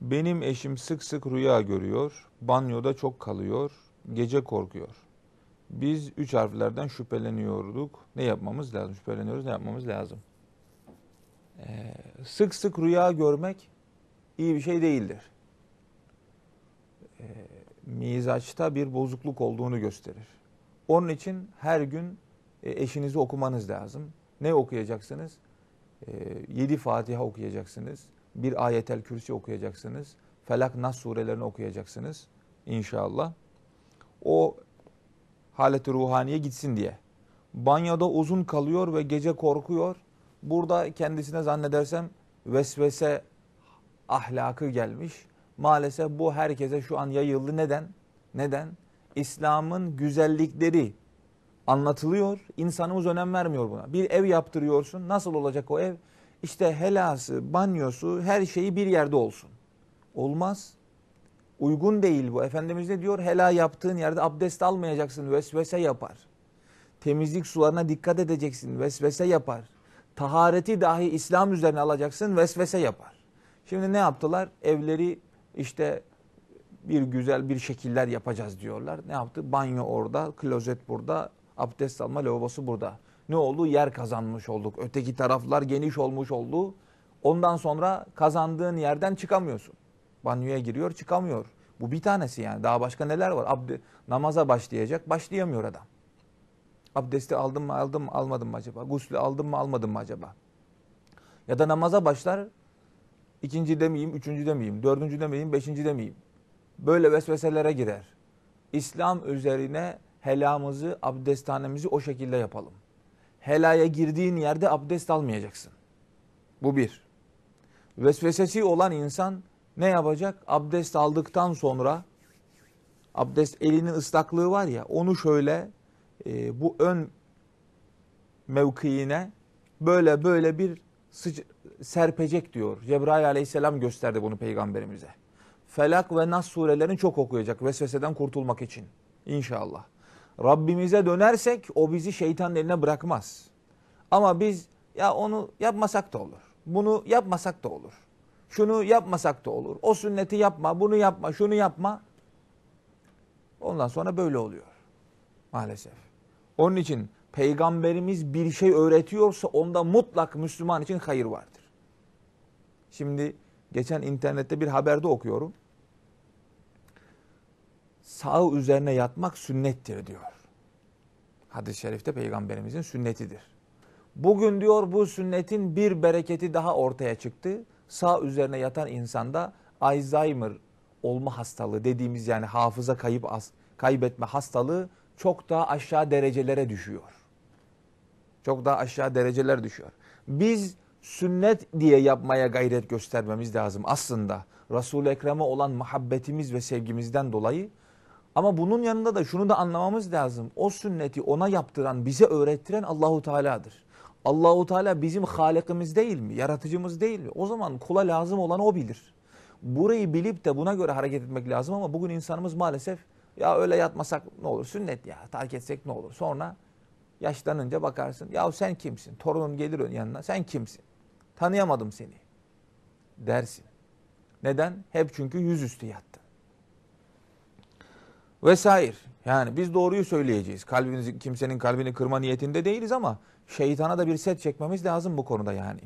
Benim eşim sık sık rüya görüyor, banyoda çok kalıyor, gece korkuyor. Biz üç harflerden şüpheleniyorduk. Ne yapmamız lazım? Şüpheleniyoruz, ne yapmamız lazım? Ee, sık sık rüya görmek iyi bir şey değildir. Ee, mizaçta bir bozukluk olduğunu gösterir. Onun için her gün e, eşinizi okumanız lazım. Ne okuyacaksınız? Ee, yedi Fatiha okuyacaksınız bir ayetel kürsi okuyacaksınız. Felak Nas surelerini okuyacaksınız inşallah. O haleti ruhaniye gitsin diye. Banyoda uzun kalıyor ve gece korkuyor. Burada kendisine zannedersem vesvese ahlakı gelmiş. Maalesef bu herkese şu an yayıldı. Neden? Neden? İslam'ın güzellikleri anlatılıyor. İnsanımız önem vermiyor buna. Bir ev yaptırıyorsun. Nasıl olacak o ev? işte helası, banyosu, her şeyi bir yerde olsun. Olmaz. Uygun değil bu. Efendimiz ne diyor? Hela yaptığın yerde abdest almayacaksın. Vesvese yapar. Temizlik sularına dikkat edeceksin. Vesvese yapar. Tahareti dahi İslam üzerine alacaksın. Vesvese yapar. Şimdi ne yaptılar? Evleri işte bir güzel bir şekiller yapacağız diyorlar. Ne yaptı? Banyo orada, klozet burada, abdest alma lavabosu burada ne oldu? Yer kazanmış olduk. Öteki taraflar geniş olmuş oldu. Ondan sonra kazandığın yerden çıkamıyorsun. Banyoya giriyor çıkamıyor. Bu bir tanesi yani. Daha başka neler var? Abde, namaza başlayacak başlayamıyor adam. Abdesti aldım mı aldım mı almadım mı acaba? Guslü aldım mı almadım mı acaba? Ya da namaza başlar ikinci demeyeyim, üçüncü demeyeyim, dördüncü demeyeyim, beşinci demeyeyim. Böyle vesveselere girer. İslam üzerine helamızı, abdesthanemizi o şekilde yapalım helaya girdiğin yerde abdest almayacaksın. Bu bir. Vesvesesi olan insan ne yapacak? Abdest aldıktan sonra abdest elinin ıslaklığı var ya onu şöyle e, bu ön mevkiine böyle böyle bir sıc- serpecek diyor. Cebrail aleyhisselam gösterdi bunu peygamberimize. Felak ve Nas surelerini çok okuyacak vesveseden kurtulmak için. İnşallah. Rabbimize dönersek o bizi şeytanın eline bırakmaz. Ama biz ya onu yapmasak da olur. Bunu yapmasak da olur. Şunu yapmasak da olur. O sünneti yapma, bunu yapma, şunu yapma. Ondan sonra böyle oluyor. Maalesef. Onun için peygamberimiz bir şey öğretiyorsa onda mutlak Müslüman için hayır vardır. Şimdi geçen internette bir haberde okuyorum sağ üzerine yatmak sünnettir diyor. Hadis-i şerifte peygamberimizin sünnetidir. Bugün diyor bu sünnetin bir bereketi daha ortaya çıktı. Sağ üzerine yatan insanda Alzheimer olma hastalığı dediğimiz yani hafıza kayıp kaybetme hastalığı çok daha aşağı derecelere düşüyor. Çok daha aşağı dereceler düşüyor. Biz sünnet diye yapmaya gayret göstermemiz lazım aslında. Resul-i Ekrem'e olan muhabbetimiz ve sevgimizden dolayı ama bunun yanında da şunu da anlamamız lazım. O sünneti ona yaptıran, bize öğrettiren Allahu Teala'dır. Allahu Teala bizim halikimiz değil mi? Yaratıcımız değil mi? O zaman kula lazım olan o bilir. Burayı bilip de buna göre hareket etmek lazım ama bugün insanımız maalesef ya öyle yatmasak ne olur? Sünnet ya. Terk etsek ne olur? Sonra yaşlanınca bakarsın. Ya sen kimsin? Torunun gelir yanına. Sen kimsin? Tanıyamadım seni. Dersin. Neden? Hep çünkü yüzüstü yattı. Vesair. Yani biz doğruyu söyleyeceğiz. Kalbinizi, kimsenin kalbini kırma niyetinde değiliz ama şeytana da bir set çekmemiz lazım bu konuda yani.